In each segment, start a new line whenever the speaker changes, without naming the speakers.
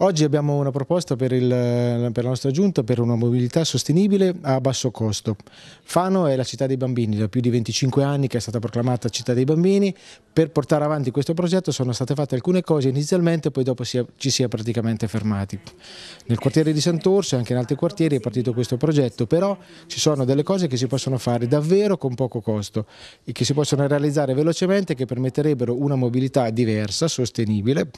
Oggi abbiamo una proposta per, il, per, la nostra giunta per una mobilità sostenibile a basso costo. Fano è la città dei bambini, da più di 25 anni che è stata proclamata città dei bambini. Per portare avanti questo progetto sono state fatte alcune cose inizialmente, poi dopo si è, ci si è praticamente fermati. Nel quartiere di Sant'Orso e anche in altri quartieri è partito questo progetto, però ci sono delle cose che si possono fare davvero con poco costo e che si possono realizzare velocemente che permetterebbero una mobilità diversa, sostenibile,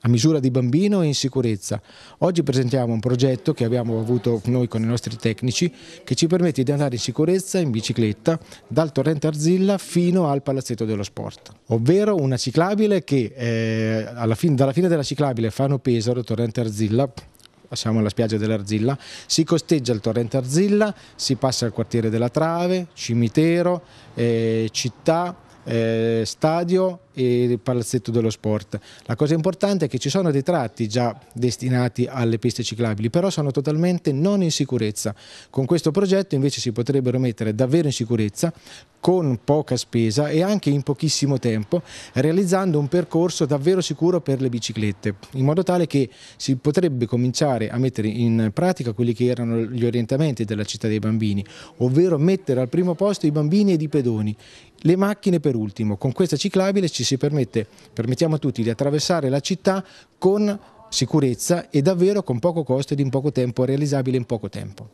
a misura di bambino e in sicurezza sicurezza. Oggi presentiamo un progetto che abbiamo avuto noi con i nostri tecnici che ci permette di andare in sicurezza in bicicletta dal torrente Arzilla fino al palazzetto dello sport, ovvero una ciclabile che eh, fine, dalla fine della ciclabile Fano Pesaro, torrente Arzilla, siamo alla spiaggia dell'Arzilla, si costeggia il torrente Arzilla, si passa al quartiere della Trave, cimitero, eh, città, eh, stadio e il palazzetto dello sport. La cosa importante è che ci sono dei tratti già destinati alle piste ciclabili, però sono totalmente non in sicurezza. Con questo progetto invece si potrebbero mettere davvero in sicurezza con poca spesa e anche in pochissimo tempo, realizzando un percorso davvero sicuro per le biciclette, in modo tale che si potrebbe cominciare a mettere in pratica quelli che erano gli orientamenti della città dei bambini, ovvero mettere al primo posto i bambini ed i pedoni, le macchine per ultimo. Con questa ciclabile ci si permette, permettiamo a tutti di attraversare la città con sicurezza e davvero con poco costo ed in poco tempo, realizzabile in poco tempo.